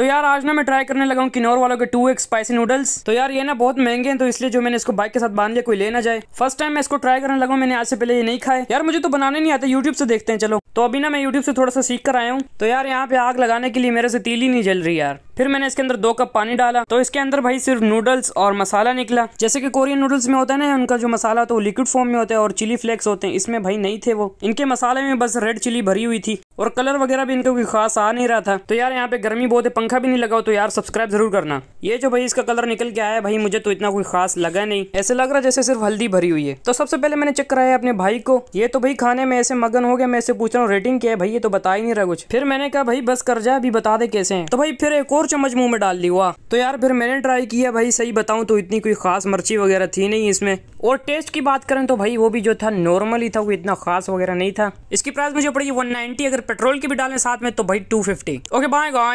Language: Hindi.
तो यार आज ना मैं ट्राई करने लगा हूँ किनौर वालों के टू एक स्पाइसी नूडल्स तो यार ये ना बहुत महंगे हैं तो इसलिए जो मैंने इसको बाइक के साथ बांध लिया कोई लेना जाए फर्स्ट टाइम मैं इसको ट्राई करने लगा मैंने आज से पहले ये नहीं खाए यार मुझे तो बनाने नहीं आते यूट्यूब से देखते हैं चलो तो अभी ना मैं यूट्यूब से थोड़ा सा सीख कर आया हूँ तो यार यहाँ पे आग लगाने के लिए मेरे से तीली नहीं जल रही यार फिर मैंने इसके अंदर दो कप पानी डाला तो इसके अंदर भाई सिर्फ नूडल्स और मसाला निकला जैसे कि कोरियन नूडल्स में होता है ना उनका जो मसाला होता है वो लिक्विड फॉर्म में होता है और चिली फ्लेक्स होते हैं इसमें भाई नहीं थे वो इनके मसाले में बस रेड चिली भरी हुई थी और कलर वगैरह भी इनका कोई खास आ नहीं रहा था तो यार यहाँ पे गर्मी बहुत है पंखा भी नहीं लगा तो यार सब्सक्राइब जरूर करना ये जो भाई इसका कलर निकल के आया भाई मुझे तो इतना कोई खास लगा नहीं ऐसे लग रहा जैसे सिर्फ हल्दी भरी हुई है तो सबसे पहले मैंने चेक कराया अपने भाई को ये तो भाई खाने में ऐसे मगन हो गया मैं ऐसे पूछ रहा हूँ रेटिंग क्या है भाई ये तो बता ही नहीं रहा कुछ फिर मैंने कहा भाई बस कर जाए अभी बता दे कैसे है तो भाई फिर एक और चम्मच मुंह में डाल ली हुआ तो यार फिर मैंने ट्राई किया भाई सही बताऊँ तो इतनी कोई खास मर्ची वगैरह थी नहीं इसमें और टेस्ट की बात करें तो भाई वो भी जो था नॉर्मल ही था वो इतना खास वगैरह नहीं था इसकी प्राइस मुझे पड़ी वन अगर पेट्रोल की भी डालें साथ में तो भाई टू फिफ्टी ओके बाय गाय